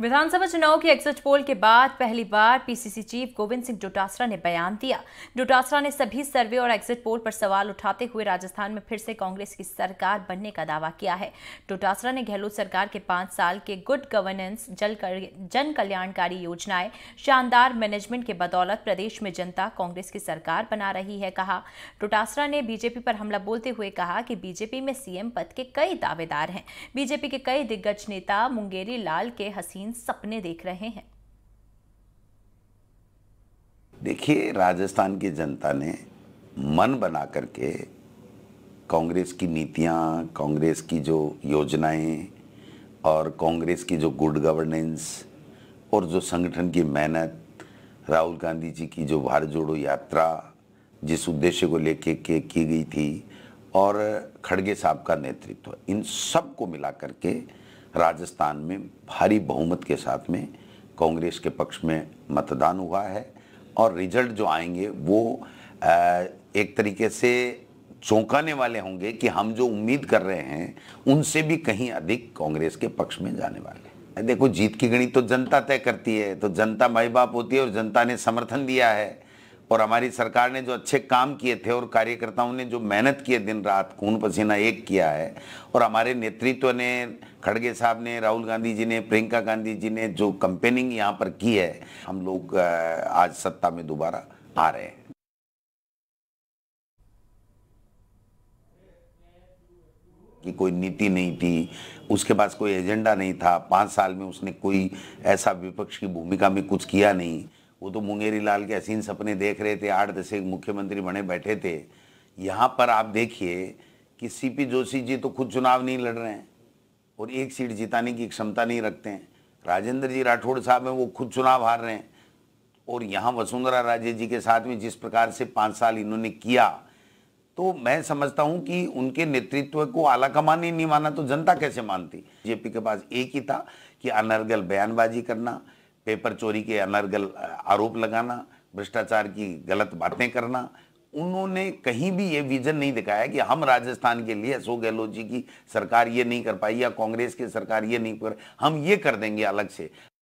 विधानसभा चुनाव के exit poll के बाद पहली बार पीसीसी चीफ गोविंद सिंह डोटासरा ने बयान दिया डोटासरा ने सभी सर्वे और एग्जिट पोल पर सवाल उठाते हुए राजस्थान में फिर से कांग्रेस की सरकार बनने का दावा किया है डोटासरा ने गहलोत सरकार के पांच साल के गुड गवर्नेंस जल जन कल्याणकारी योजनाएं शानदार मैनेजमेंट के बदौलत प्रदेश में जनता कांग्रेस की सरकार बना रही है कहा डोटासरा ने बीजेपी पर हमला बोलते हुए कहा कि बीजेपी में सीएम पद के कई दावेदार हैं बीजेपी के कई दिग्गज नेता मुंगेरी लाल के हसीन हसीन सपने देख रहे हैं देखिए राजस्थान की जनता ने मन बना करके कांग्रेस की नीतियां कांग्रेस की जो योजनाएं और कांग्रेस की जो गुड गवर्नेंस और जो संगठन की मेहनत राहुल गांधी जी की जो भारत जोड़ो यात्रा जिस उद्देश्य को लेके के की गई थी और खड़गे साहब का नेतृत्व इन सब को मिला करके के राजस्थान में भारी बहुमत के साथ में कांग्रेस के पक्ष में मतदान हुआ है और रिजल्ट जो आएंगे वो एक तरीके से चौंकाने वाले होंगे कि हम जो उम्मीद कर रहे हैं उनसे भी कहीं अधिक कांग्रेस के पक्ष में जाने वाले हैं देखो जीत की गणित तो जनता तय करती है तो जनता माई बाप होती है और जनता ने समर्थन दिया है और हमारी सरकार ने जो अच्छे काम किए थे और कार्यकर्ताओं ने जो मेहनत किए दिन रात खून पसीना एक किया है और हमारे नेतृत्व ने खड़गे साहब ने राहुल गांधी जी ने प्रियंका गांधी जी ने जो कंपेनिंग यहाँ पर की है हम लोग आज सत्ता में दोबारा आ रहे हैं कि कोई नीति नहीं थी उसके पास कोई एजेंडा नहीं था पांच साल में उसने कोई ऐसा विपक्ष की भूमिका में कुछ किया नहीं वो तो मुंगेरी लाल के हसीन सपने देख रहे थे आठ दशक मुख्यमंत्री बने बैठे थे यहाँ पर आप देखिए कि सीपी जोशी जी तो खुद चुनाव नहीं लड़ रहे हैं और एक सीट जिताने की क्षमता नहीं रखते हैं राजेंद्र जी राठौड़ साहब हैं वो खुद चुनाव हार रहे हैं और यहाँ वसुंधरा राजे जी के साथ में जिस प्रकार से पाँच साल इन्होंने किया तो मैं समझता हूँ कि उनके नेतृत्व को आला कमान ही नहीं माना तो जनता कैसे मानती बीजेपी के पास एक ही था कि अनर्गल बयानबाजी करना पेपर चोरी के अनर्गल आरोप लगाना भ्रष्टाचार की गलत बातें करना उन्होंने कहीं भी ये विजन नहीं दिखाया कि हम राजस्थान के लिए अशोक गहलोत जी की सरकार ये नहीं कर पाई या कांग्रेस की सरकार ये नहीं कर हम ये कर देंगे अलग से